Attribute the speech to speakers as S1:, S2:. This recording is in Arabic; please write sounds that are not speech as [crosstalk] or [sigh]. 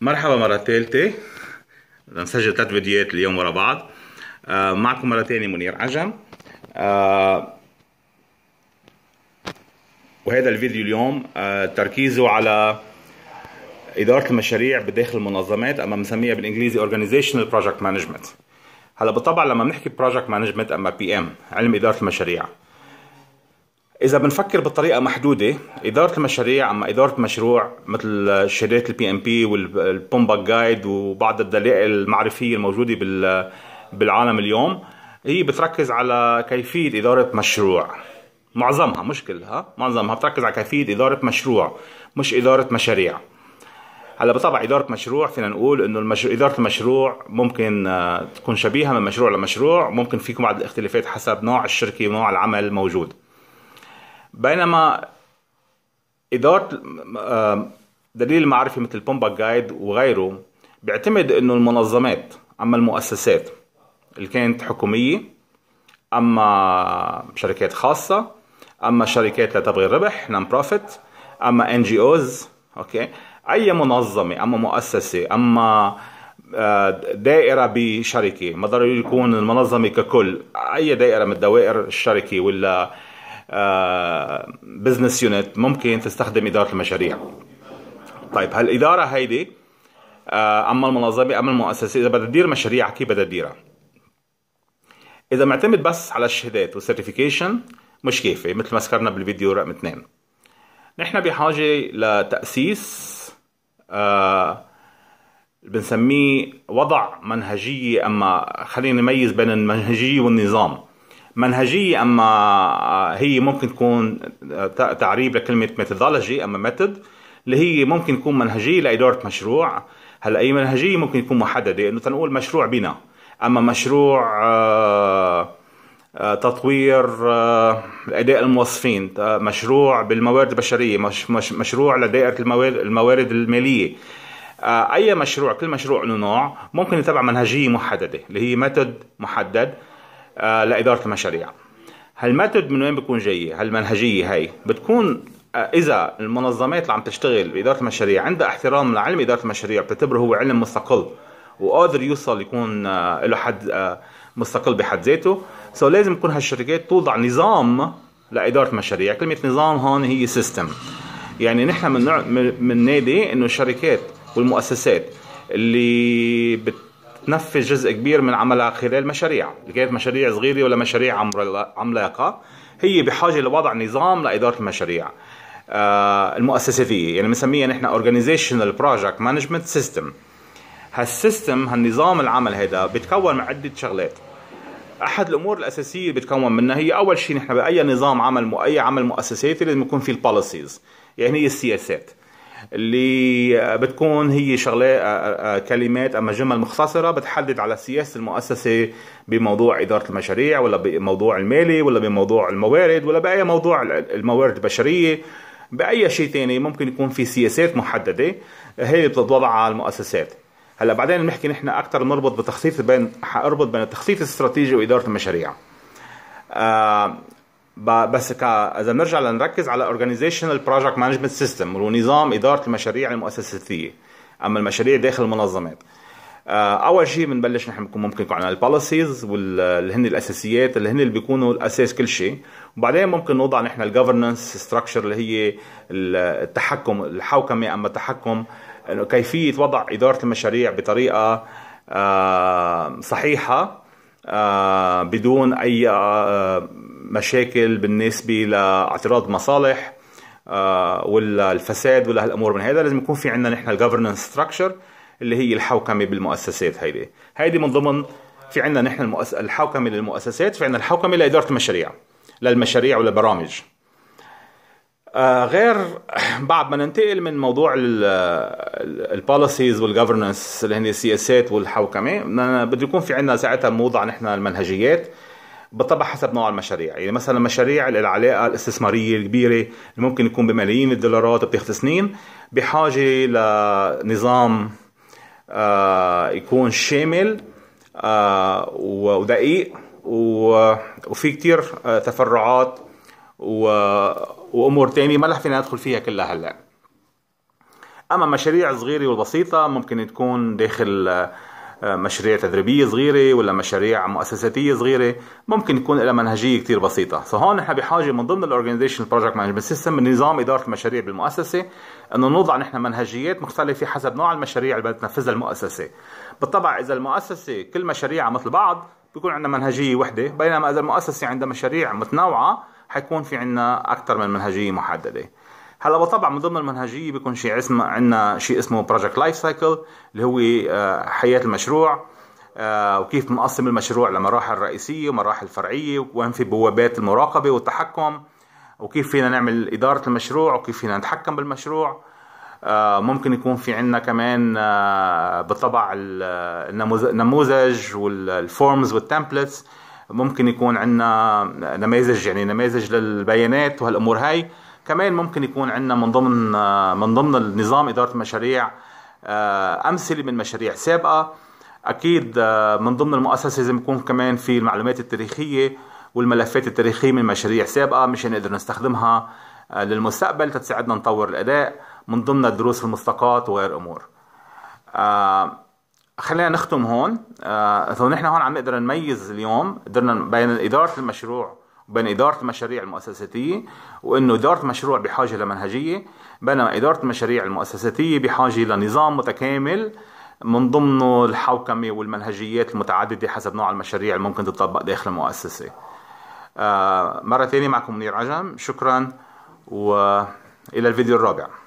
S1: مرحبا مرة ثالثة نسجل ثلاث فيديوهات اليوم ورا بعض معكم مرة ثانية منير عجم وهذا الفيديو اليوم تركيزه على إدارة المشاريع بداخل المنظمات أما بنسميها بالإنجليزي Organizational Project Management هلا بالطبع لما بنحكي Project Management أما بي إم علم إدارة المشاريع اذا بنفكر بطريقه محدوده اداره المشاريع أما اداره مشروع مثل شهادات البي ام بي والبومبا جايد وبعض الدلائل المعرفيه الموجوده بالعالم اليوم هي بتركز على كيفيه اداره مشروع معظمها مش كلها معظمها بتركز على كيفيه اداره مشروع مش اداره مشاريع هلا بطبع إدارة مشروع فينا نقول إنه المشروع إدارة المشروع ممكن آه، تكون شبيهة من مشروع لمشروع ممكن فيكم بعض الاختلافات حسب نوع الشركة ونوع العمل الموجود بينما اداره آه، دليل المعرفه مثل بومبا جايد وغيره بيعتمد انه المنظمات اما المؤسسات اللي كانت حكوميه اما شركات خاصه اما شركات لا تبغي الربح نون بروفيت اما ان جي اوز اوكي اي منظمه اما مؤسسه اما آه، دائره بشركه ما ضروري يكون المنظمه ككل اي دائره من الدوائر الشركه ولا بزنس آه، يونت ممكن تستخدم اداره المشاريع طيب هالاداره هيدي آه، اما المنظمه اما المؤسسه اذا بدها تدير مشاريع كيف بدها تديرها اذا معتمد بس على الشهادات والسيرتيفيكيشن مش كافي مثل ما ذكرنا بالفيديو رقم اثنين نحن بحاجه لتاسيس آه بنسميه وضع منهجيه اما خلينا نميز بين المنهجيه والنظام منهجيه اما هي ممكن تكون تعريب لكلمه ميثودولوجي اما ميثود اللي هي ممكن تكون منهجيه لاداره مشروع هلا اي منهجيه ممكن تكون محدده انه تنقول مشروع بناء اما مشروع آه، آه، تطوير آه، اداء الموظفين مشروع بالموارد البشريه مشروع لدائره الموارد الماليه اي مشروع كل مشروع له نوع ممكن يتبع منهجيه محدده اللي هي ميثود محدد آه، لإدارة المشاريع هالميثود من وين بيكون جاي هالمنهجية هاي بتكون آه، اذا المنظمات اللي عم تشتغل باداره المشاريع عندها احترام لعلم اداره المشاريع بتعتبره هو علم مستقل وقادر يوصل يكون له آه، حد مستقل بحد ذاته سو لازم يكون هالشركات توضع نظام لاداره المشاريع كلمه نظام هون هي سيستم يعني نحن من من نادي انه الشركات والمؤسسات اللي بت تنفذ جزء كبير من عملها خلال مشاريع كانت مشاريع صغيرة ولا مشاريع عملاقة هي بحاجة لوضع نظام لإدارة المشاريع آه، المؤسساتية يعني بنسميها نحن Organizational Project Management System هالسيستم هالنظام العمل هذا بيتكون من عدة شغلات احد الامور الاساسيه اللي بتكون منها هي اول شيء نحن باي نظام عمل اي عمل مؤسساتي لازم يكون فيه البوليسيز يعني هي السياسات اللي آه، بتكون هي شغلة آه، آه، كلمات أما جمل مختصرة بتحدد على سياسة المؤسسة بموضوع إدارة المشاريع ولا بموضوع المالي ولا بموضوع الموارد ولا بأي موضوع الموارد البشرية بأي شيء ثاني ممكن يكون في سياسات محددة هي بتتوضعها المؤسسات هلا بعدين بنحكي نحن اكثر نربط بتخطيط بين حاربط بين التخطيط الاستراتيجي واداره المشاريع. آه بس ك... اذا بنرجع لنركز على اورجانيزيشنال بروجكت مانجمنت سيستم ونظام اداره المشاريع المؤسساتيه اما المشاريع داخل المنظمات آه، اول شيء بنبلش نحن بكون ممكن يكون عندنا البوليسيز واللي هن الاساسيات اللي هن اللي بيكونوا الاساس كل شيء وبعدين ممكن نوضع نحن الجفرنس ستراكشر اللي هي التحكم الحوكمه اما التحكم كيفيه وضع اداره المشاريع بطريقه آه، صحيحه آه، بدون اي مشاكل بالنسبة لاعتراض مصالح آه، ولا الفساد ولا هالامور من هذا لازم يكون في عندنا نحن الجفرنس ستراكشر اللي هي الحوكمه بالمؤسسات هيدي هيدي من ضمن في عندنا نحن المؤس... الحوكمه للمؤسسات في عندنا الحوكمه لاداره المشاريع للمشاريع وللبرامج آه، غير [clears throat] بعد ما ننتقل من موضوع البوليسيز والجفرنس اللي هن السياسات والحوكمه بده يكون في عندنا ساعتها موضع نحن المنهجيات بالطبع حسب نوع المشاريع يعني مثلا مشاريع العلاقه الاستثماريه الكبيره اللي ممكن يكون بملايين الدولارات وبتاخذ سنين بحاجه لنظام آه، يكون شامل آه، ودقيق وفي كتير آه، تفرعات وامور تانية ما رح فينا ندخل فيها كلها هلا اما مشاريع صغيره وبسيطه ممكن تكون داخل مشاريع تدريبيه صغيره ولا مشاريع مؤسساتيه صغيره ممكن يكون لها منهجيه كثير بسيطه فهون نحن بحاجه من ضمن الاورجنايزيشن بروجكت مانجمنت سيستم من نظام اداره المشاريع بالمؤسسه انه نوضع نحن منهجيات مختلفه حسب نوع المشاريع اللي بدها تنفذها المؤسسه بالطبع اذا المؤسسه كل مشاريعها مثل بعض بيكون عندنا منهجيه وحده بينما اذا المؤسسه عندها مشاريع متنوعه حيكون في عندنا اكثر من منهجيه محدده هلا وطبعا من ضمن المنهجيه بيكون شيء اسمه عندنا شيء اسمه بروجكت لايف سايكل اللي هو آه، حياه المشروع آه، وكيف بنقسم المشروع لمراحل رئيسيه ومراحل فرعيه وين في بوابات المراقبه والتحكم وكيف فينا نعمل اداره المشروع وكيف فينا نتحكم بالمشروع آه، ممكن يكون في عندنا كمان بالطبع النموذج والفورمز والتمبلتس ممكن يكون عندنا نماذج يعني نماذج للبيانات وهالامور هاي كمان ممكن يكون عندنا من ضمن من ضمن نظام اداره المشاريع آه، امثله من مشاريع سابقه اكيد آه، من ضمن المؤسسه لازم يكون كمان في المعلومات التاريخيه والملفات التاريخيه من مشاريع سابقه مشان نقدر نستخدمها آه، للمستقبل تساعدنا نطور الاداء من ضمن الدروس المستقاة وغير امور خلينا نختم هون نحن هون عم نقدر نميز اليوم قدرنا بين اداره المشروع بين إدارة المشاريع المؤسساتية وإنه إدارة مشروع بحاجة لمنهجية بينما إدارة المشاريع المؤسساتية بحاجة لنظام متكامل من ضمنه الحوكمة والمنهجيات المتعددة حسب نوع المشاريع اللي ممكن تطبق داخل المؤسسة آه، مرة ثانية معكم منير عجم شكرا وإلى الفيديو الرابع